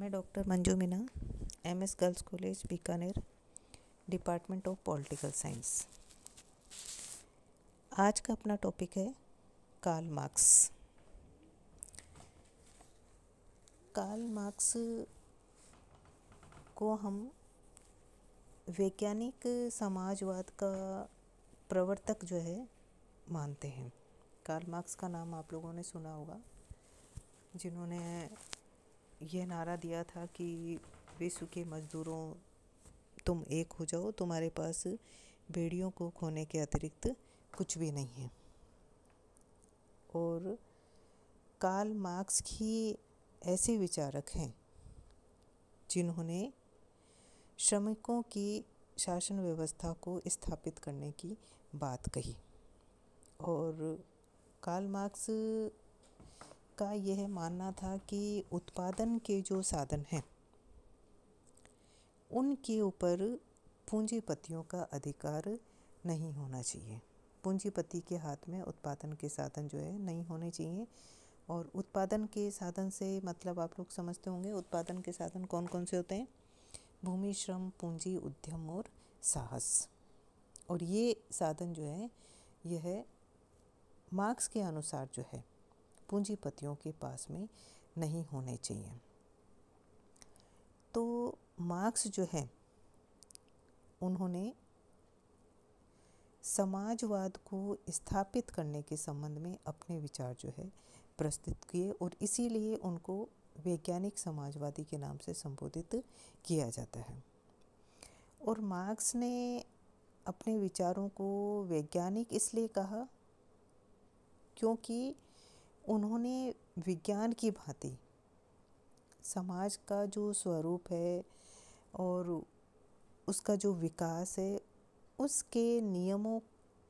मैं doctor Manju Meena M S girls college Bikaner department of political science आज का अपना टॉपिक है कार्ल मार्क्स कार्ल मार्क्स को हम वैज्ञानिक समाजवाद का प्रवर्तक जो है मानते हैं कार्ल मार्क्स का नाम आप लोगों ने सुना होगा जिन्होंने यह नारा दिया था कि विश्व के मज़दूरों तुम एक हो जाओ तुम्हारे पास बेड़ियों को खोने के अतिरिक्त कुछ भी नहीं है और कार्ल मार्क्स ही ऐसे विचारक हैं जिन्होंने श्रमिकों की शासन व्यवस्था को स्थापित करने की बात कही और कार्ल मार्क्स का यह मानना था कि उत्पादन के जो साधन हैं उनके ऊपर पूंजीपतियों का अधिकार नहीं होना चाहिए पूंजीपति के हाथ में उत्पादन के साधन जो है नहीं होने चाहिए और उत्पादन के साधन से मतलब आप लोग समझते होंगे उत्पादन के साधन कौन कौन से होते हैं भूमि श्रम पूंजी उद्यम और साहस और ये साधन जो है यह मार्क्स के अनुसार जो है पूंजीपतियों के पास में नहीं होने चाहिए तो मार्क्स जो है उन्होंने समाजवाद को स्थापित करने के संबंध में अपने विचार जो है प्रस्तुत किए और इसीलिए उनको वैज्ञानिक समाजवादी के नाम से संबोधित किया जाता है और मार्क्स ने अपने विचारों को वैज्ञानिक इसलिए कहा क्योंकि उन्होंने विज्ञान की भांति समाज का जो स्वरूप है और उसका जो विकास है उसके नियमों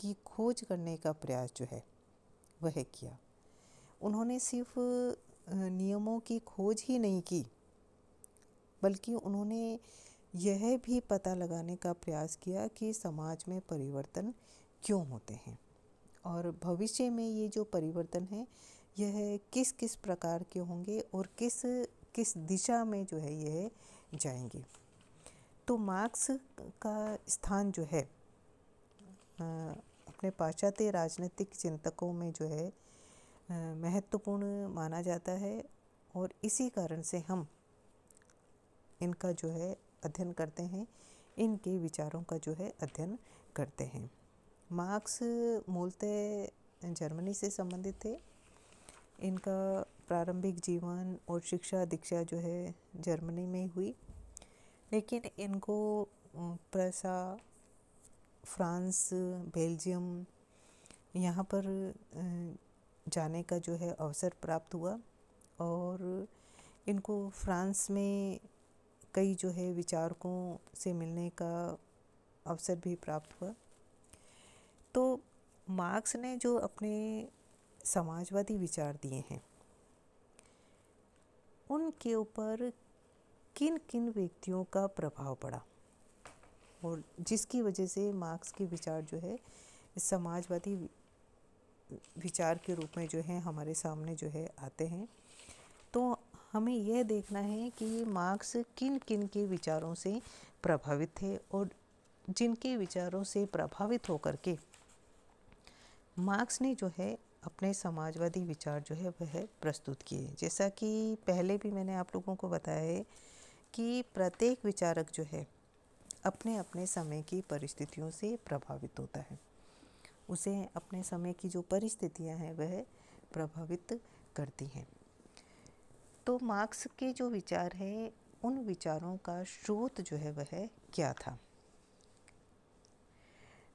की खोज करने का प्रयास जो है वह किया उन्होंने सिर्फ नियमों की खोज ही नहीं की बल्कि उन्होंने यह भी पता लगाने का प्रयास किया कि समाज में परिवर्तन क्यों होते हैं और भविष्य में ये जो परिवर्तन है यह किस किस प्रकार के होंगे और किस किस दिशा में जो है यह जाएंगे तो मार्क्स का स्थान जो है अपने पाश्चात्य राजनीतिक चिंतकों में जो है महत्वपूर्ण माना जाता है और इसी कारण से हम इनका जो है अध्ययन करते हैं इनके विचारों का जो है अध्ययन करते हैं मार्क्स मूलतः जर्मनी से संबंधित थे इनका प्रारंभिक जीवन और शिक्षा दीक्षा जो है जर्मनी में हुई लेकिन इनको प्रसा फ्रांस बेल्जियम यहाँ पर जाने का जो है अवसर प्राप्त हुआ और इनको फ्रांस में कई जो है विचारकों से मिलने का अवसर भी प्राप्त हुआ तो मार्क्स ने जो अपने समाजवादी विचार दिए हैं उनके ऊपर किन किन व्यक्तियों का प्रभाव पड़ा और जिसकी वजह से मार्क्स के विचार जो है समाजवादी विचार के रूप में जो है हमारे सामने जो है आते हैं तो हमें यह देखना है कि मार्क्स किन किन के विचारों से प्रभावित थे और जिनके विचारों से प्रभावित होकर के मार्क्स ने जो है अपने समाजवादी विचार जो है वह प्रस्तुत किए जैसा कि पहले भी मैंने आप लोगों को बताया है कि प्रत्येक विचारक जो है अपने अपने समय की परिस्थितियों से प्रभावित होता है उसे अपने समय की जो परिस्थितियां हैं वह प्रभावित करती हैं तो मार्क्स के जो विचार हैं उन विचारों का स्रोत जो है वह क्या था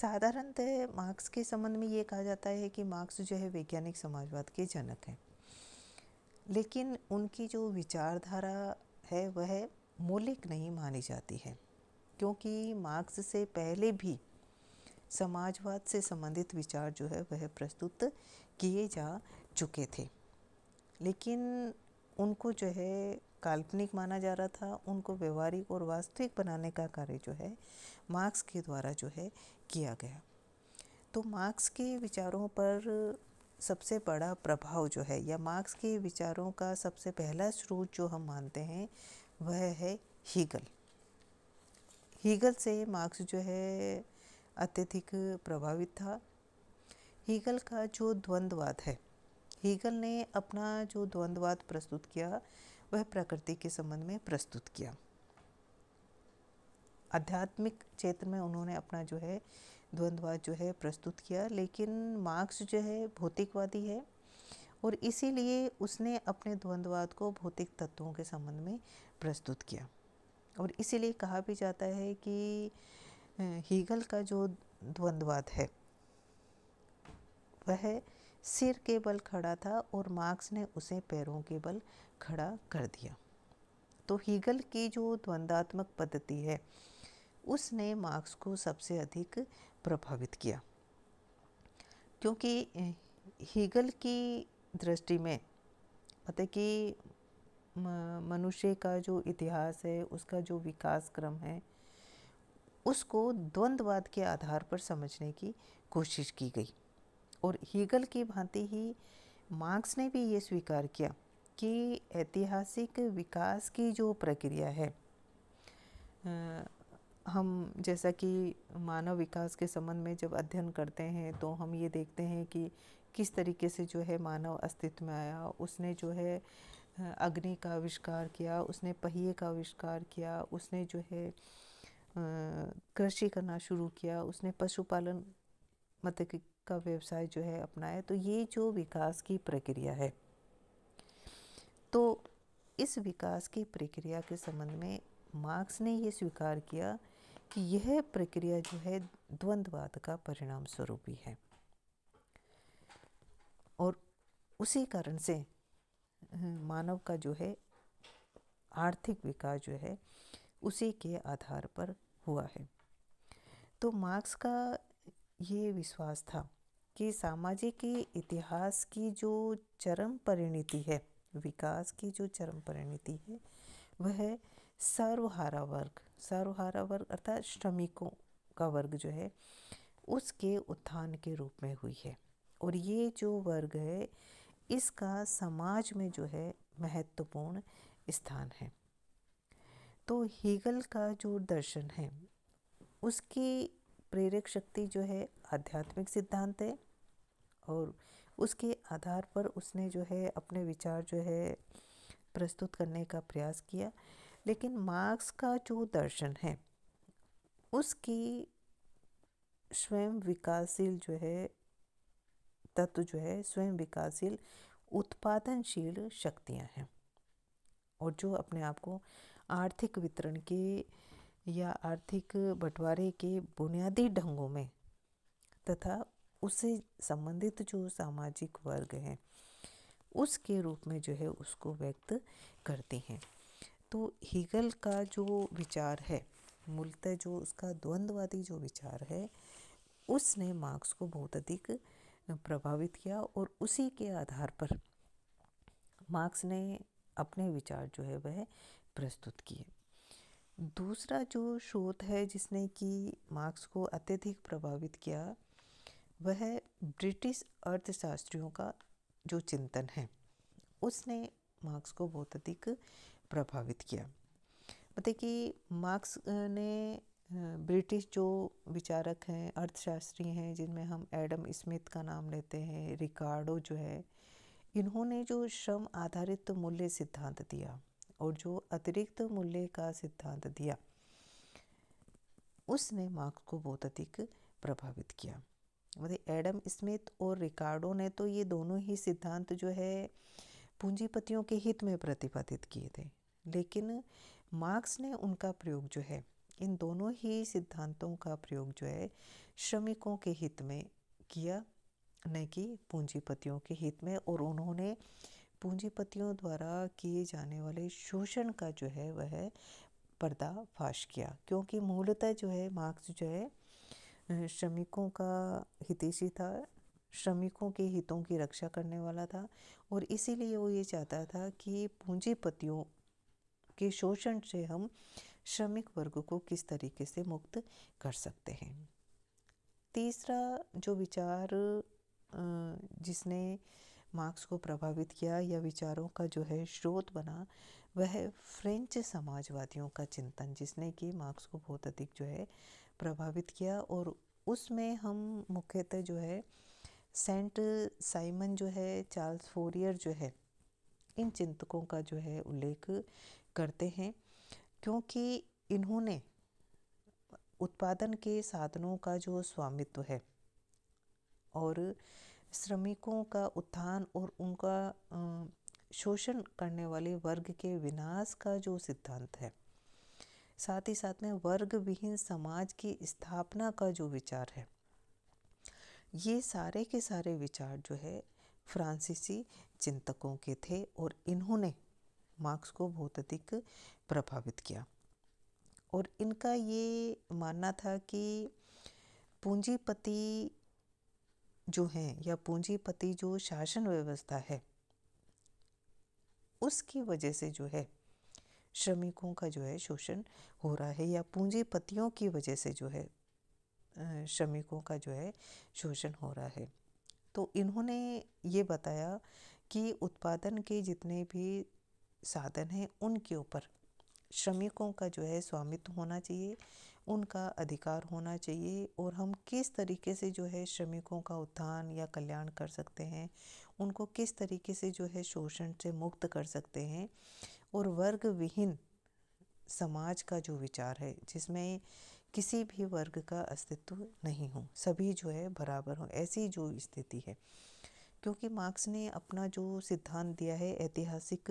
साधारणतः मार्क्स के संबंध में ये कहा जाता है कि मार्क्स जो है वैज्ञानिक समाजवाद के जनक हैं लेकिन उनकी जो विचारधारा है वह मौलिक नहीं मानी जाती है क्योंकि मार्क्स से पहले भी समाजवाद से संबंधित विचार जो है वह प्रस्तुत किए जा चुके थे लेकिन उनको जो है काल्पनिक माना जा रहा था उनको व्यवहारिक और वास्तविक बनाने का कार्य जो है मार्क्स के द्वारा जो है किया गया तो मार्क्स के विचारों पर सबसे बड़ा प्रभाव जो है या मार्क्स के विचारों का सबसे पहला स्रोत जो हम मानते हैं वह है हीगल हीगल से मार्क्स जो है अत्यधिक प्रभावित था हीगल का जो द्वंद्ववाद है हीगल ने अपना जो द्वंद्ववाद प्रस्तुत किया वह प्रकृति के संबंध में प्रस्तुत किया आध्यात्मिक क्षेत्र में उन्होंने अपना जो है द्वंद्ववाद जो है प्रस्तुत किया लेकिन मार्क्स जो है भौतिकवादी है और इसीलिए उसने अपने द्वंद्ववाद को भौतिक तत्वों के संबंध में प्रस्तुत किया और इसीलिए कहा भी जाता है कि हीगल का जो द्वंद्ववाद है वह है सिर के बल खड़ा था और मार्क्स ने उसे पैरों के बल खड़ा कर दिया तो हीगल की जो द्वंद्वात्मक पद्धति है उसने मार्क्स को सबसे अधिक प्रभावित किया क्योंकि हीगल की दृष्टि में मतलब कि मनुष्य का जो इतिहास है उसका जो विकास क्रम है उसको द्वंद्ववाद के आधार पर समझने की कोशिश की गई और हीगल की भांति ही मार्क्स ने भी ये स्वीकार किया कि ऐतिहासिक विकास की जो प्रक्रिया है हम जैसा कि मानव विकास के संबंध में जब अध्ययन करते हैं तो हम ये देखते हैं कि किस तरीके से जो है मानव अस्तित्व में आया उसने जो है अग्नि का आविष्कार किया उसने पहिए का आविष्कार किया उसने जो है कृषि करना शुरू किया उसने पशुपालन मतलब कि का व्यवसाय जो है अपनाया तो ये जो विकास की प्रक्रिया है तो इस विकास की प्रक्रिया के संबंध में मार्क्स ने ये स्वीकार किया कि यह प्रक्रिया जो है द्वंद्ववाद का परिणाम स्वरूप ही है और उसी कारण से मानव का जो है आर्थिक विकास जो है उसी के आधार पर हुआ है तो मार्क्स का ये विश्वास था कि सामाजिक इतिहास की जो चरम परिणति है विकास की जो चरम परिणति है वह सर्वहारा वर्ग सर्वहारा वर्ग अर्थात श्रमिकों का वर्ग जो है उसके उत्थान के रूप में हुई है और ये जो वर्ग है इसका समाज में जो है महत्वपूर्ण स्थान है तो हीगल का जो दर्शन है उसकी प्रेरक शक्ति जो है आध्यात्मिक सिद्धांत है और उसके आधार पर उसने जो है अपने विचार जो है प्रस्तुत करने का प्रयास किया लेकिन मार्क्स का जो दर्शन है उसकी स्वयं विकासशील जो है तत्व जो है स्वयं विकासशील उत्पादनशील शक्तियां हैं और जो अपने आप को आर्थिक वितरण के या आर्थिक बंटवारे के बुनियादी ढंगों में तथा उससे संबंधित जो सामाजिक वर्ग हैं उसके रूप में जो है उसको व्यक्त करती हैं तो हीगल का जो विचार है मूलतः जो उसका द्वंद्ववादी जो विचार है उसने मार्क्स को बहुत अधिक प्रभावित किया और उसी के आधार पर मार्क्स ने अपने विचार जो है वह प्रस्तुत किए दूसरा जो शोध है जिसने कि मार्क्स को अत्यधिक प्रभावित किया वह ब्रिटिश अर्थशास्त्रियों का जो चिंतन है उसने मार्क्स को बहुत अधिक प्रभावित किया मतलब कि मार्क्स ने ब्रिटिश जो विचारक हैं अर्थशास्त्री हैं जिनमें हम एडम स्मिथ का नाम लेते हैं रिकार्डो जो है इन्होंने जो श्रम आधारित मूल्य सिद्धांत दिया और जो अतिरिक्त मूल्य का सिद्धांत दिया उसने मार्क्स को बहुत अधिक प्रभावित किया मतलब एडम स्मिथ और रिकार्डो ने तो ये दोनों ही सिद्धांत जो है पूंजीपतियों के हित में प्रतिपादित किए थे लेकिन मार्क्स ने उनका प्रयोग जो है इन दोनों ही सिद्धांतों का प्रयोग जो है श्रमिकों के हित में किया न कि पूंजीपतियों के हित में और उन्होंने पूंजीपतियों द्वारा किए जाने वाले शोषण का जो है वह पर्दाफाश किया क्योंकि मूलतः जो है मार्क्स जो है श्रमिकों का हितेशी था श्रमिकों के हितों की रक्षा करने वाला था और इसीलिए वो ये चाहता था कि पूंजीपतियों के शोषण से हम श्रमिक वर्ग को किस तरीके से मुक्त कर सकते हैं तीसरा जो विचार जिसने मार्क्स को प्रभावित किया या विचारों का जो है स्रोत बना वह फ्रेंच समाजवादियों का चिंतन जिसने कि मार्क्स को बहुत अधिक जो है प्रभावित किया और उसमें हम मुख्यतः जो है सेंट साइमन जो है चार्ल्स फोरियर जो है इन चिंतकों का जो है उल्लेख करते हैं क्योंकि इन्होंने उत्पादन के साधनों का जो स्वामित्व है और श्रमिकों का उत्थान और उनका शोषण करने वाले वर्ग के विनाश का जो सिद्धांत है साथ ही साथ में वर्ग विहीन समाज की स्थापना का जो विचार है ये सारे के सारे विचार जो है फ्रांसीसी चिंतकों के थे और इन्होंने मार्क्स को बहुत अधिक प्रभावित किया और इनका ये मानना था कि पूंजीपति जो हैं या पूंजीपति जो शासन व्यवस्था है उसकी वजह से जो है श्रमिकों का जो है शोषण हो रहा है या पूंजीपतियों की वजह से जो है श्रमिकों का जो है शोषण हो रहा है तो इन्होंने ये बताया कि उत्पादन के जितने भी साधन हैं उनके ऊपर श्रमिकों का जो है स्वामित्व होना चाहिए उनका अधिकार होना चाहिए और हम किस तरीके से जो है श्रमिकों का उत्थान या कल्याण कर सकते हैं उनको किस तरीके से जो है शोषण से मुक्त कर सकते हैं और वर्ग विहीन समाज का जो विचार है जिसमें किसी भी वर्ग का अस्तित्व नहीं हो सभी जो है बराबर हो ऐसी जो स्थिति है क्योंकि मार्क्स ने अपना जो सिद्धांत दिया है ऐतिहासिक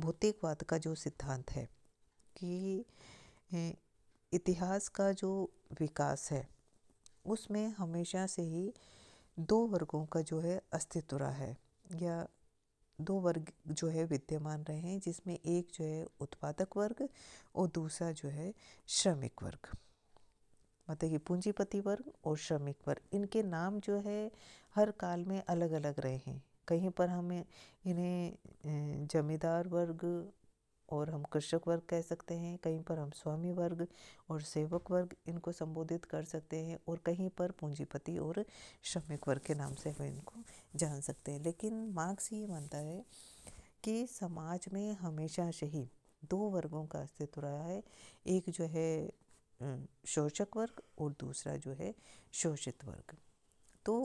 भौतिकवाद का जो सिद्धांत है कि इतिहास का जो विकास है उसमें हमेशा से ही दो वर्गों का जो है अस्तित्व रहा है या दो वर्ग जो है विद्यमान रहे हैं जिसमें एक जो है उत्पादक वर्ग और दूसरा जो है श्रमिक वर्ग मतलब कि पूंजीपति वर्ग और श्रमिक वर्ग इनके नाम जो है हर काल में अलग अलग रहे हैं कहीं पर हमें इन्हें जमींदार वर्ग और हम कृषक वर्ग कह सकते हैं कहीं पर हम स्वामी वर्ग और सेवक वर्ग इनको संबोधित कर सकते हैं और कहीं पर पूंजीपति और श्रमिक वर्ग के नाम से हम इनको जान सकते हैं लेकिन मार्क्स ये मानता है कि समाज में हमेशा से ही दो वर्गों का अस्तित्व रहा है एक जो है शोषक वर्ग और दूसरा जो है शोषित वर्ग तो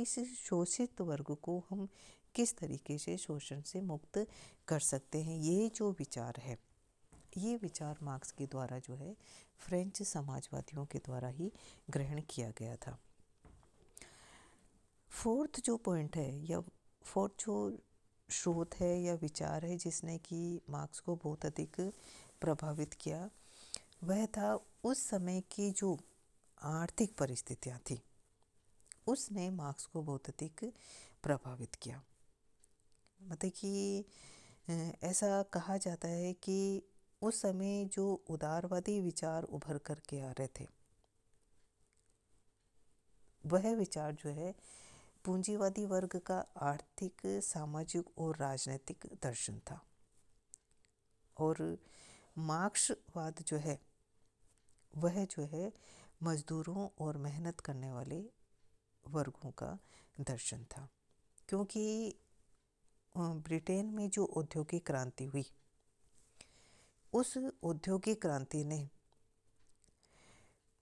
इस शोषित वर्ग को हम किस तरीके से शोषण से मुक्त कर सकते हैं ये जो विचार है ये विचार मार्क्स के द्वारा जो है फ्रेंच समाजवादियों के द्वारा ही ग्रहण किया गया था फोर्थ जो पॉइंट है या फोर्थ जो स्रोत है या विचार है जिसने कि मार्क्स को बहुत अधिक प्रभावित किया वह था उस समय की जो आर्थिक परिस्थितियाँ थी उसने मार्क्स को बहुत अधिक प्रभावित किया मतलब कि ऐसा कहा जाता है कि उस समय जो उदारवादी विचार उभर कर के आ रहे थे वह विचार जो है पूंजीवादी वर्ग का आर्थिक सामाजिक और राजनीतिक दर्शन था और मार्क्सवाद जो है वह जो है मजदूरों और मेहनत करने वाले वर्गों का दर्शन था क्योंकि ब्रिटेन में जो औद्योगिक क्रांति हुई उस औद्योगिक क्रांति ने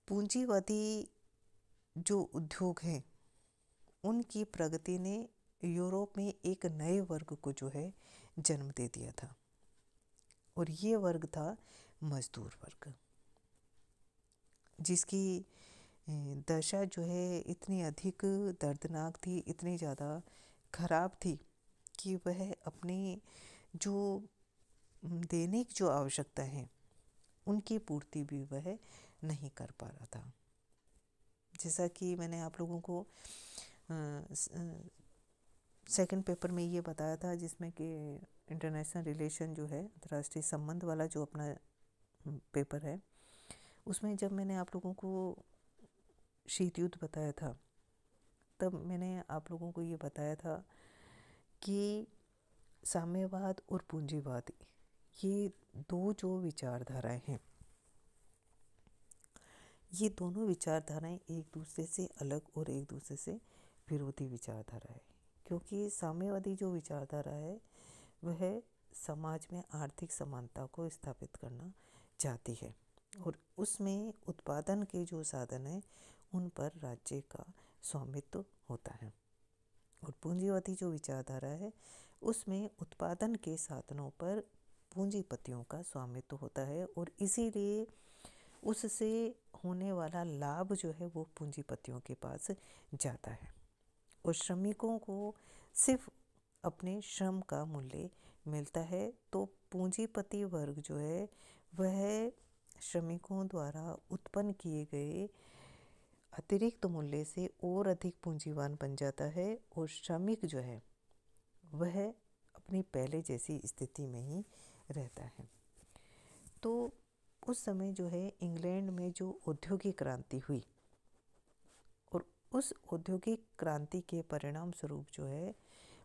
पूंजीवादी जो उद्योग हैं उनकी प्रगति ने यूरोप में एक नए वर्ग को जो है जन्म दे दिया था और ये वर्ग था मजदूर वर्ग जिसकी दशा जो है इतनी अधिक दर्दनाक थी इतनी ज़्यादा खराब थी कि वह अपने जो देने की जो आवश्यकता है उनकी पूर्ति भी वह नहीं कर पा रहा था जैसा कि मैंने आप लोगों को सेकंड पेपर में ये बताया था जिसमें कि इंटरनेशनल रिलेशन जो है अंतर्राष्ट्रीय संबंध वाला जो अपना पेपर है उसमें जब मैंने आप लोगों को शीत युद्ध बताया था तब मैंने आप लोगों को ये बताया था कि साम्यवाद और पूंजीवाद ये दो जो विचारधाराएं हैं ये दोनों विचारधाराएं एक दूसरे से अलग और एक दूसरे से विरोधी विचारधारा है क्योंकि साम्यवादी जो विचारधारा है वह समाज में आर्थिक समानता को स्थापित करना चाहती है और उसमें उत्पादन के जो साधन हैं उन पर राज्य का स्वामित्व होता है और पूंजीवादी जो विचारधारा है उसमें उत्पादन के साधनों पर पूंजीपतियों का स्वामित्व होता है और इसीलिए उससे होने वाला लाभ जो है वो पूंजीपतियों के पास जाता है और श्रमिकों को सिर्फ अपने श्रम का मूल्य मिलता है तो पूंजीपति वर्ग जो है वह श्रमिकों द्वारा उत्पन्न किए गए अतिरिक्त मूल्य से और अधिक पूंजीवान बन जाता है और श्रमिक जो है वह अपनी पहले जैसी स्थिति में ही रहता है तो उस समय जो है इंग्लैंड में जो औद्योगिक क्रांति हुई और उस औद्योगिक क्रांति के परिणाम स्वरूप जो है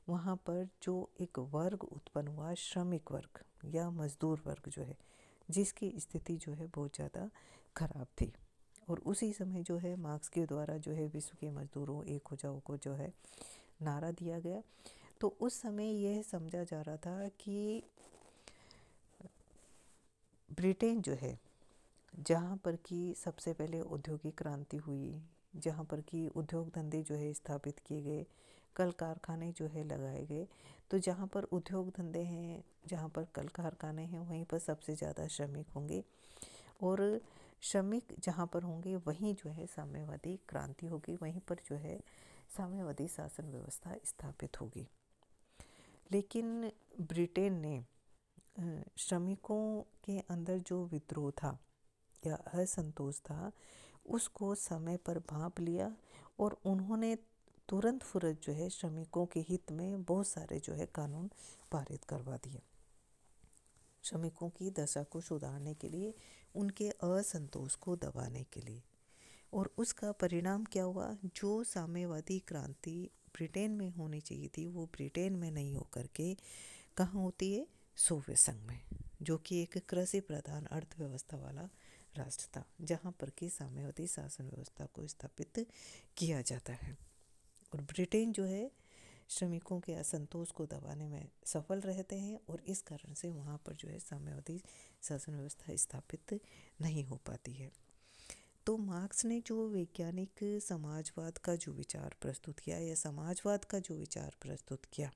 वहाँ पर जो एक वर्ग उत्पन्न हुआ श्रमिक वर्ग या मजदूर वर्ग जो है जिसकी स्थिति जो है बहुत ज़्यादा खराब थी और उसी समय जो है मार्क्स के द्वारा जो है विश्व के मजदूरों एक हो जाओ को जो है नारा दिया गया तो उस समय यह समझा जा रहा था कि ब्रिटेन जो है जहाँ पर कि सबसे पहले औद्योगिक क्रांति हुई जहाँ पर कि उद्योग धंधे जो है स्थापित किए गए कल कारखाने जो है लगाए गए तो जहाँ पर उद्योग धंधे हैं जहाँ पर कल कारखाने हैं वहीं पर सबसे ज़्यादा श्रमिक होंगे और श्रमिक जहाँ पर होंगे वहीं जो है साम्यवादी क्रांति होगी वहीं पर जो है साम्यवादी शासन व्यवस्था स्थापित होगी लेकिन ब्रिटेन ने श्रमिकों के अंदर जो विद्रोह था या असंतोष था उसको समय पर भाप लिया और उन्होंने तुरंत फुरत जो है श्रमिकों के हित में बहुत सारे जो है कानून पारित करवा दिए श्रमिकों की दशा को सुधारने के लिए उनके असंतोष को दबाने के लिए और उसका परिणाम क्या हुआ जो साम्यवादी क्रांति ब्रिटेन में होनी चाहिए थी वो ब्रिटेन में नहीं होकर के कहाँ होती है सोवियत संघ में जो कि एक कृषि प्रधान अर्थव्यवस्था वाला राष्ट्र था जहाँ पर कि साम्यवादी शासन व्यवस्था को स्थापित किया जाता है और ब्रिटेन जो है श्रमिकों के असंतोष को दबाने में सफल रहते हैं और इस कारण से वहाँ पर जो है साम्यवादी शासन व्यवस्था स्थापित नहीं हो पाती है तो मार्क्स ने जो वैज्ञानिक समाजवाद का जो विचार प्रस्तुत किया या समाजवाद का जो विचार प्रस्तुत किया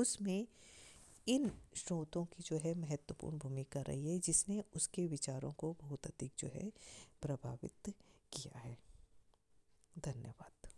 उसमें इन स्रोतों की जो है महत्वपूर्ण भूमिका रही है जिसने उसके विचारों को बहुत अधिक जो है प्रभावित किया है धन्यवाद